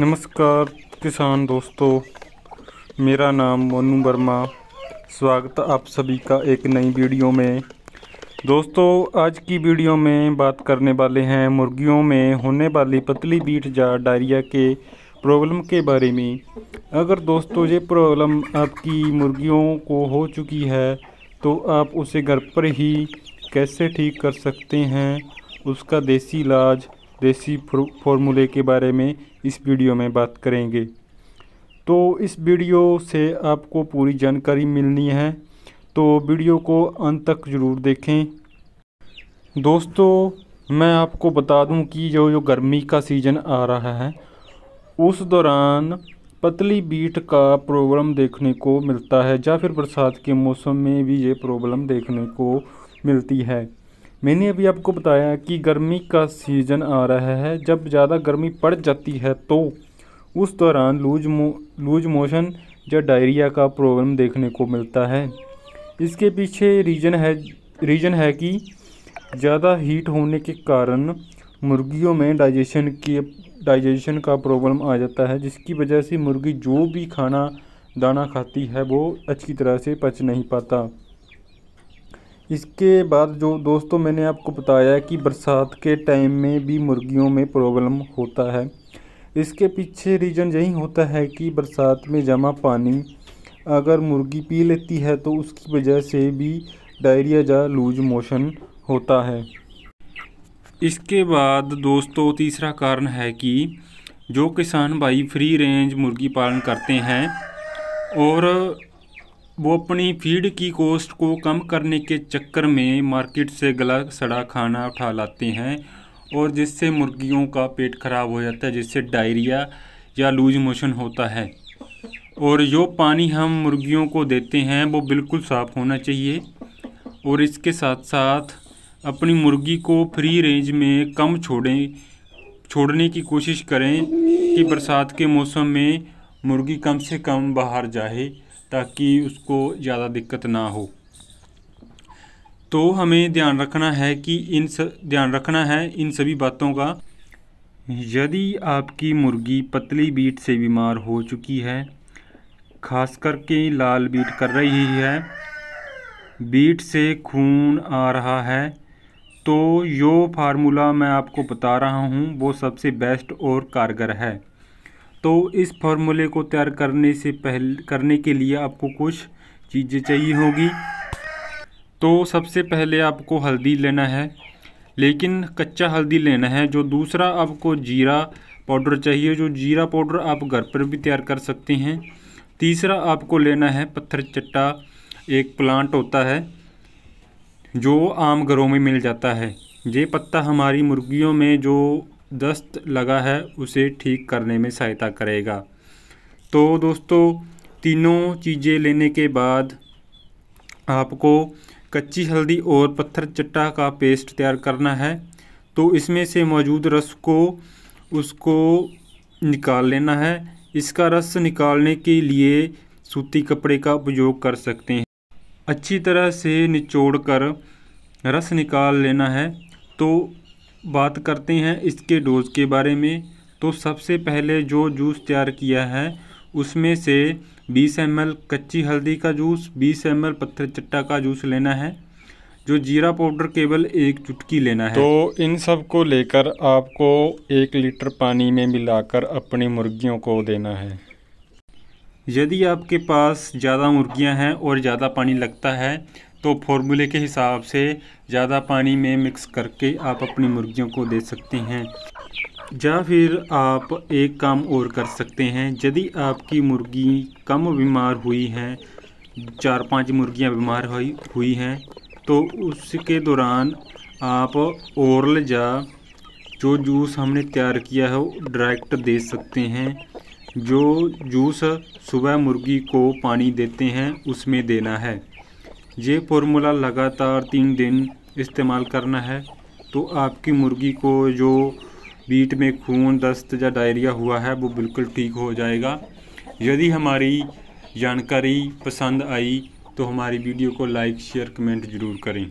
नमस्कार किसान दोस्तों मेरा नाम मोनू वर्मा स्वागत आप सभी का एक नई वीडियो में दोस्तों आज की वीडियो में बात करने वाले हैं मुर्गियों में होने वाली पतली बीट या डायरिया के प्रॉब्लम के बारे में अगर दोस्तों ये प्रॉब्लम आपकी मुर्गियों को हो चुकी है तो आप उसे घर पर ही कैसे ठीक कर सकते हैं उसका देसी इलाज देसी फॉर्मूले के बारे में इस वीडियो में बात करेंगे तो इस वीडियो से आपको पूरी जानकारी मिलनी है तो वीडियो को अंत तक ज़रूर देखें दोस्तों मैं आपको बता दूं कि जो जो गर्मी का सीज़न आ रहा है उस दौरान पतली बीट का प्रॉब्लम देखने को मिलता है या फिर बरसात के मौसम में भी ये प्रॉब्लम देखने को मिलती है मैंने अभी आपको बताया कि गर्मी का सीज़न आ रहा है जब ज़्यादा गर्मी पड़ जाती है तो उस दौरान लूज मो लूज मोशन या डायरिया का प्रॉब्लम देखने को मिलता है इसके पीछे रीज़न है रीज़न है कि ज़्यादा हीट होने के कारण मुर्गियों में डाइजेशन की डाइजेशन का प्रॉब्लम आ जाता है जिसकी वजह से मुर्गी जो भी खाना दाना खाती है वो अच्छी तरह से पच नहीं पाता इसके बाद जो दोस्तों मैंने आपको बताया कि बरसात के टाइम में भी मुर्गियों में प्रॉब्लम होता है इसके पीछे रीज़न यही होता है कि बरसात में जमा पानी अगर मुर्गी पी लेती है तो उसकी वजह से भी डायरिया या लूज मोशन होता है इसके बाद दोस्तों तीसरा कारण है कि जो किसान भाई फ्री रेंज मुर्गी पालन करते हैं और वो अपनी फीड की कॉस्ट को कम करने के चक्कर में मार्केट से गला सड़ा खाना उठा लाते हैं और जिससे मुर्गियों का पेट खराब हो जाता है जिससे डायरिया या लूज मोशन होता है और जो पानी हम मुर्गियों को देते हैं वो बिल्कुल साफ़ होना चाहिए और इसके साथ साथ अपनी मुर्गी को फ्री रेंज में कम छोड़ें छोड़ने की कोशिश करें कि बरसात के मौसम में मुर्गी कम से कम बाहर जाए ताकि उसको ज़्यादा दिक्कत ना हो तो हमें ध्यान रखना है कि इन स, ध्यान रखना है इन सभी बातों का यदि आपकी मुर्गी पतली बीट से बीमार हो चुकी है खास करके लाल बीट कर रही है बीट से खून आ रहा है तो यो फार्मूला मैं आपको बता रहा हूँ वो सबसे बेस्ट और कारगर है तो इस फार्मूले को तैयार करने से पहले करने के लिए आपको कुछ चीज़ें चाहिए होगी तो सबसे पहले आपको हल्दी लेना है लेकिन कच्चा हल्दी लेना है जो दूसरा आपको जीरा पाउडर चाहिए जो जीरा पाउडर आप घर पर भी तैयार कर सकते हैं तीसरा आपको लेना है पत्थर चट्टा एक प्लांट होता है जो आम घरों में मिल जाता है ये पत्ता हमारी मुर्गियों में जो दस्त लगा है उसे ठीक करने में सहायता करेगा तो दोस्तों तीनों चीज़ें लेने के बाद आपको कच्ची हल्दी और पत्थर चट्टा का पेस्ट तैयार करना है तो इसमें से मौजूद रस को उसको निकाल लेना है इसका रस निकालने के लिए सूती कपड़े का उपयोग कर सकते हैं अच्छी तरह से निचोड़ कर रस निकाल लेना है तो बात करते हैं इसके डोज़ के बारे में तो सबसे पहले जो जूस तैयार किया है उसमें से 20 एम कच्ची हल्दी का जूस 20 एम एल पत्थर चट्टा का जूस लेना है जो जीरा पाउडर केवल एक चुटकी लेना है तो इन सब को लेकर आपको एक लीटर पानी में मिलाकर अपनी मुर्गियों को देना है यदि आपके पास ज़्यादा मुर्गियां हैं और ज़्यादा पानी लगता है तो फॉर्मूले के हिसाब से ज़्यादा पानी में मिक्स करके आप अपनी मुर्गियों को दे सकते हैं या फिर आप एक काम और कर सकते हैं यदि आपकी मुर्गी कम बीमार हुई हैं चार पांच मुर्गियां बीमार हुई हुई हैं तो उसके दौरान आप औरल या जो जूस हमने तैयार किया है वो डायरेक्ट दे सकते हैं जो जूस सुबह मुर्गी को पानी देते हैं उसमें देना है ये फॉर्मूला लगातार तीन दिन इस्तेमाल करना है तो आपकी मुर्गी को जो बीट में खून दस्त या डायरिया हुआ है वो बिल्कुल ठीक हो जाएगा यदि हमारी जानकारी पसंद आई तो हमारी वीडियो को लाइक शेयर कमेंट ज़रूर करें